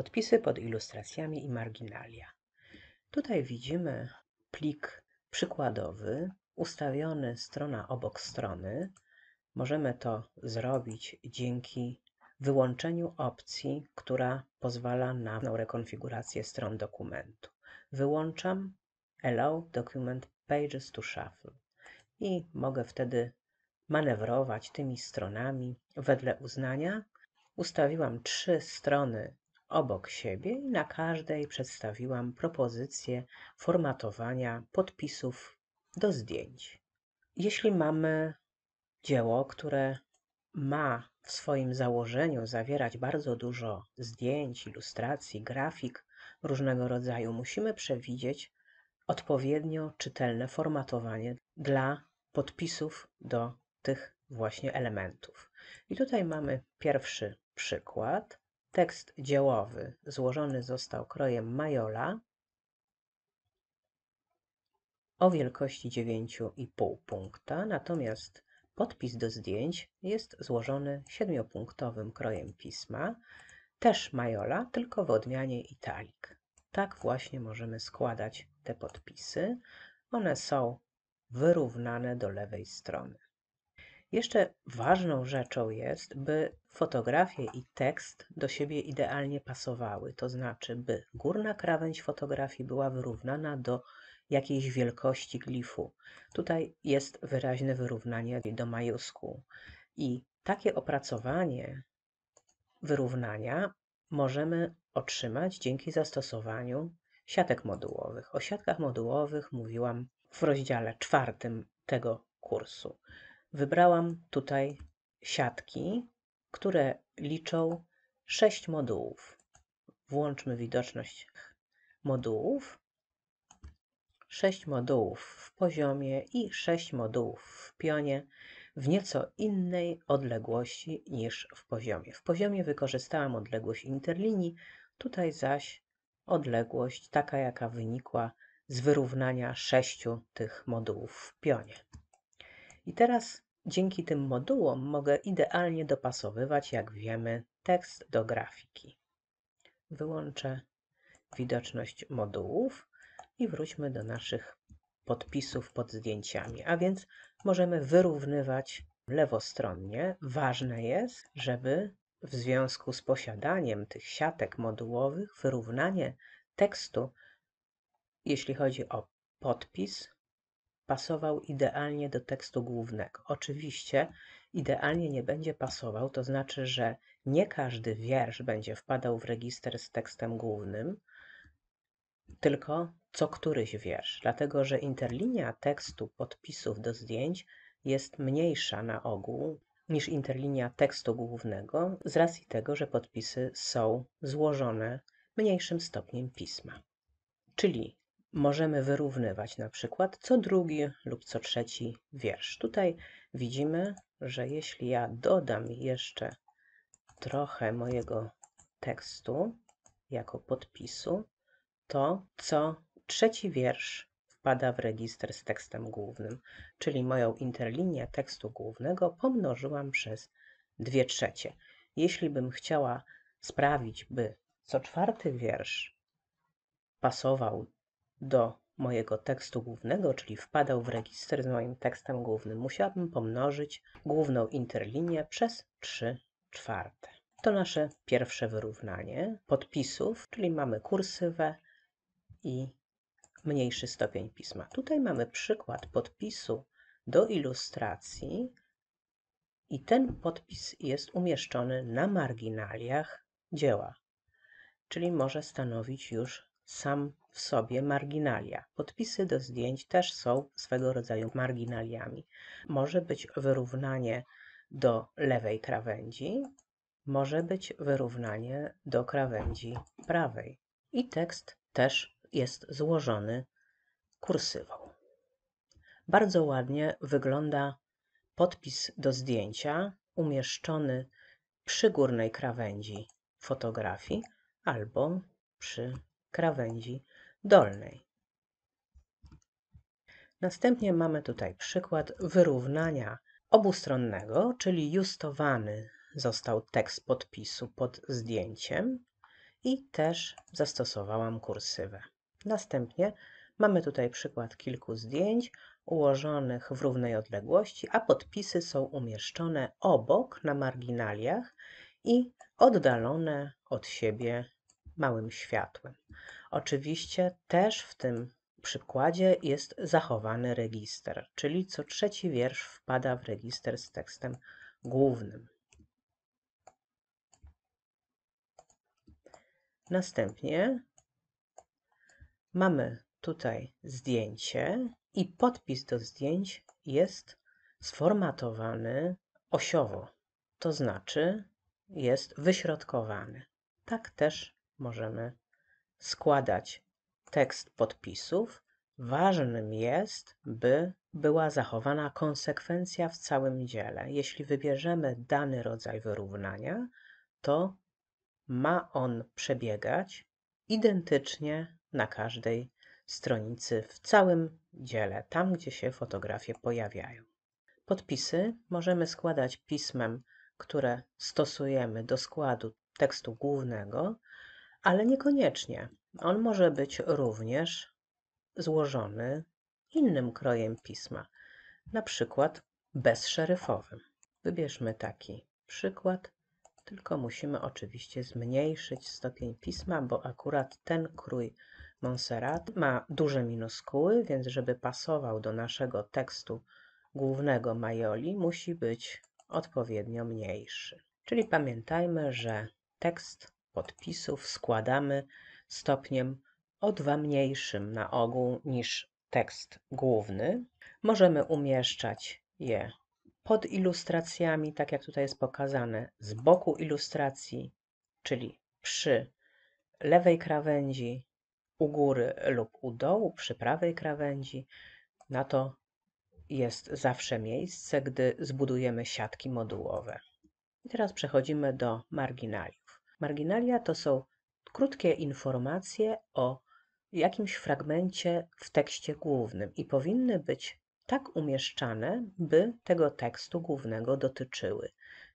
Podpisy pod ilustracjami i marginalia. Tutaj widzimy plik przykładowy, ustawiony strona obok strony. Możemy to zrobić dzięki wyłączeniu opcji, która pozwala na rekonfigurację stron dokumentu. Wyłączam Allow Document Pages to Shuffle i mogę wtedy manewrować tymi stronami wedle uznania. Ustawiłam trzy strony Obok siebie i na każdej przedstawiłam propozycje formatowania podpisów do zdjęć. Jeśli mamy dzieło, które ma w swoim założeniu zawierać bardzo dużo zdjęć, ilustracji, grafik różnego rodzaju, musimy przewidzieć odpowiednio czytelne formatowanie dla podpisów do tych właśnie elementów. I tutaj mamy pierwszy przykład. Tekst dziełowy złożony został krojem Majola o wielkości 9,5 punkta, natomiast podpis do zdjęć jest złożony siedmiopunktowym krojem pisma, też Majola, tylko w odmianie italik. Tak właśnie możemy składać te podpisy. One są wyrównane do lewej strony. Jeszcze ważną rzeczą jest, by fotografie i tekst do siebie idealnie pasowały, to znaczy, by górna krawędź fotografii była wyrównana do jakiejś wielkości glifu. Tutaj jest wyraźne wyrównanie do majusku. I takie opracowanie wyrównania możemy otrzymać dzięki zastosowaniu siatek modułowych. O siatkach modułowych mówiłam w rozdziale czwartym tego kursu. Wybrałam tutaj siatki, które liczą 6 modułów. Włączmy widoczność modułów. 6 modułów w poziomie i 6 modułów w pionie w nieco innej odległości niż w poziomie. W poziomie wykorzystałam odległość interlinii, tutaj zaś odległość taka, jaka wynikła z wyrównania sześciu tych modułów w pionie. I teraz dzięki tym modułom mogę idealnie dopasowywać, jak wiemy, tekst do grafiki. Wyłączę widoczność modułów i wróćmy do naszych podpisów pod zdjęciami. A więc możemy wyrównywać lewostronnie. Ważne jest, żeby w związku z posiadaniem tych siatek modułowych wyrównanie tekstu, jeśli chodzi o podpis, pasował idealnie do tekstu głównego. Oczywiście idealnie nie będzie pasował, to znaczy, że nie każdy wiersz będzie wpadał w register z tekstem głównym, tylko co któryś wiersz, dlatego że interlinia tekstu podpisów do zdjęć jest mniejsza na ogół niż interlinia tekstu głównego, z racji tego, że podpisy są złożone mniejszym stopniem pisma. Czyli możemy wyrównywać na przykład co drugi lub co trzeci wiersz. Tutaj widzimy, że jeśli ja dodam jeszcze trochę mojego tekstu jako podpisu, to co trzeci wiersz wpada w register z tekstem głównym, czyli moją interlinię tekstu głównego pomnożyłam przez dwie trzecie. Jeśli bym chciała sprawić, by co czwarty wiersz pasował do mojego tekstu głównego, czyli wpadał w register z moim tekstem głównym, musiałabym pomnożyć główną interlinię przez 3 czwarte. To nasze pierwsze wyrównanie podpisów, czyli mamy kursywę i mniejszy stopień pisma. Tutaj mamy przykład podpisu do ilustracji i ten podpis jest umieszczony na marginaliach dzieła, czyli może stanowić już sam w sobie marginalia. Podpisy do zdjęć też są swego rodzaju marginaliami. Może być wyrównanie do lewej krawędzi, może być wyrównanie do krawędzi prawej. I tekst też jest złożony kursywą. Bardzo ładnie wygląda podpis do zdjęcia umieszczony przy górnej krawędzi fotografii albo przy krawędzi dolnej. Następnie mamy tutaj przykład wyrównania obustronnego, czyli justowany został tekst podpisu pod zdjęciem i też zastosowałam kursywę. Następnie mamy tutaj przykład kilku zdjęć ułożonych w równej odległości, a podpisy są umieszczone obok na marginaliach i oddalone od siebie małym światłem. Oczywiście też w tym przykładzie jest zachowany register, czyli co trzeci wiersz wpada w register z tekstem głównym. Następnie mamy tutaj zdjęcie i podpis do zdjęć jest sformatowany osiowo, to znaczy jest wyśrodkowany. Tak też możemy składać tekst podpisów. Ważnym jest, by była zachowana konsekwencja w całym dziele. Jeśli wybierzemy dany rodzaj wyrównania, to ma on przebiegać identycznie na każdej stronicy w całym dziele, tam gdzie się fotografie pojawiają. Podpisy możemy składać pismem, które stosujemy do składu tekstu głównego, ale niekoniecznie. On może być również złożony innym krojem pisma, na przykład bezszeryfowym. Wybierzmy taki przykład, tylko musimy oczywiście zmniejszyć stopień pisma, bo akurat ten krój Monserrat ma duże minuskuły, więc żeby pasował do naszego tekstu głównego Majoli, musi być odpowiednio mniejszy. Czyli pamiętajmy, że tekst podpisów składamy stopniem o dwa mniejszym na ogół niż tekst główny. Możemy umieszczać je pod ilustracjami, tak jak tutaj jest pokazane, z boku ilustracji, czyli przy lewej krawędzi, u góry lub u dołu, przy prawej krawędzi. Na to jest zawsze miejsce, gdy zbudujemy siatki modułowe. I teraz przechodzimy do marginali. Marginalia to są krótkie informacje o jakimś fragmencie w tekście głównym i powinny być tak umieszczane, by tego tekstu głównego dotyczyły.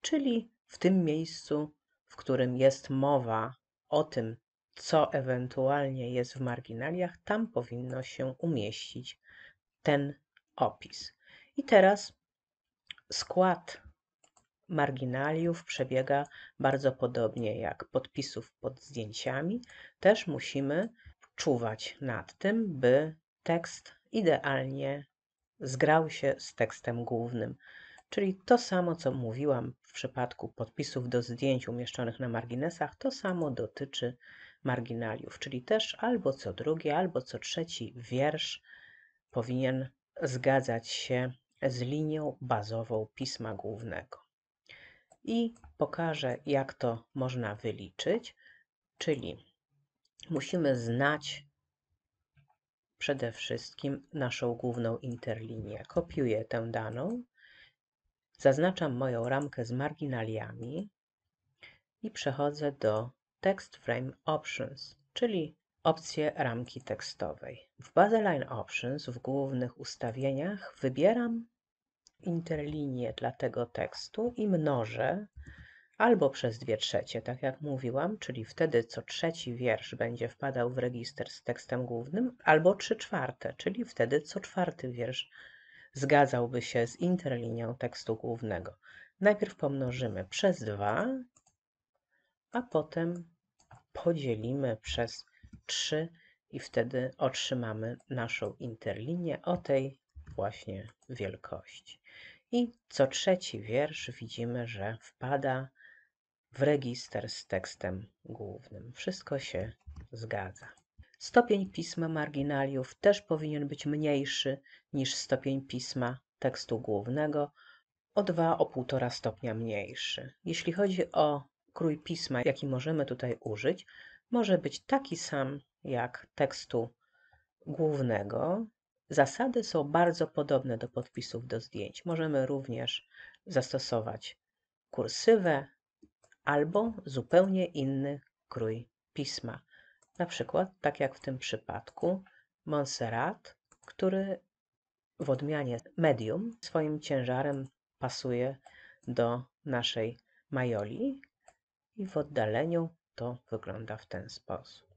Czyli w tym miejscu, w którym jest mowa o tym, co ewentualnie jest w marginaliach, tam powinno się umieścić ten opis. I teraz skład marginaliów przebiega bardzo podobnie jak podpisów pod zdjęciami, też musimy czuwać nad tym, by tekst idealnie zgrał się z tekstem głównym. Czyli to samo, co mówiłam w przypadku podpisów do zdjęć umieszczonych na marginesach, to samo dotyczy marginaliów, czyli też albo co drugi, albo co trzeci wiersz powinien zgadzać się z linią bazową pisma głównego i pokażę, jak to można wyliczyć. Czyli musimy znać przede wszystkim naszą główną interlinię. Kopiuję tę daną, zaznaczam moją ramkę z marginaliami i przechodzę do Text Frame Options, czyli opcję ramki tekstowej. W Baseline Options w głównych ustawieniach wybieram interlinię dla tego tekstu i mnożę albo przez 2 trzecie, tak jak mówiłam, czyli wtedy co trzeci wiersz będzie wpadał w register z tekstem głównym, albo 3 czwarte, czyli wtedy co czwarty wiersz zgadzałby się z interlinią tekstu głównego. Najpierw pomnożymy przez 2, a potem podzielimy przez 3 i wtedy otrzymamy naszą interlinię. O tej właśnie wielkości. I co trzeci wiersz widzimy, że wpada w register z tekstem głównym. Wszystko się zgadza. Stopień pisma marginaliów też powinien być mniejszy niż stopień pisma tekstu głównego, o 2-1,5 stopnia mniejszy. Jeśli chodzi o krój pisma, jaki możemy tutaj użyć, może być taki sam jak tekstu głównego, Zasady są bardzo podobne do podpisów do zdjęć. Możemy również zastosować kursywę albo zupełnie inny krój pisma. Na przykład, tak jak w tym przypadku, Montserrat, który w odmianie medium swoim ciężarem pasuje do naszej majoli i w oddaleniu to wygląda w ten sposób.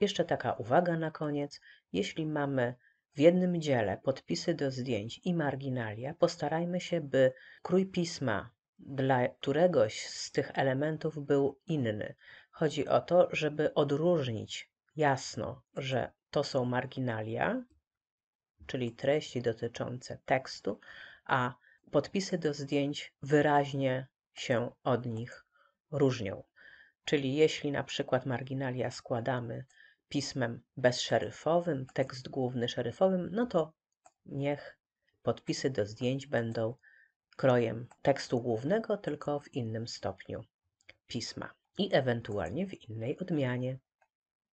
Jeszcze taka uwaga na koniec. Jeśli mamy w jednym dziele podpisy do zdjęć i marginalia, postarajmy się, by krój pisma dla któregoś z tych elementów był inny. Chodzi o to, żeby odróżnić jasno, że to są marginalia, czyli treści dotyczące tekstu, a podpisy do zdjęć wyraźnie się od nich różnią. Czyli jeśli na przykład marginalia składamy pismem bezszeryfowym, tekst główny szeryfowym, no to niech podpisy do zdjęć będą krojem tekstu głównego, tylko w innym stopniu pisma i ewentualnie w innej odmianie.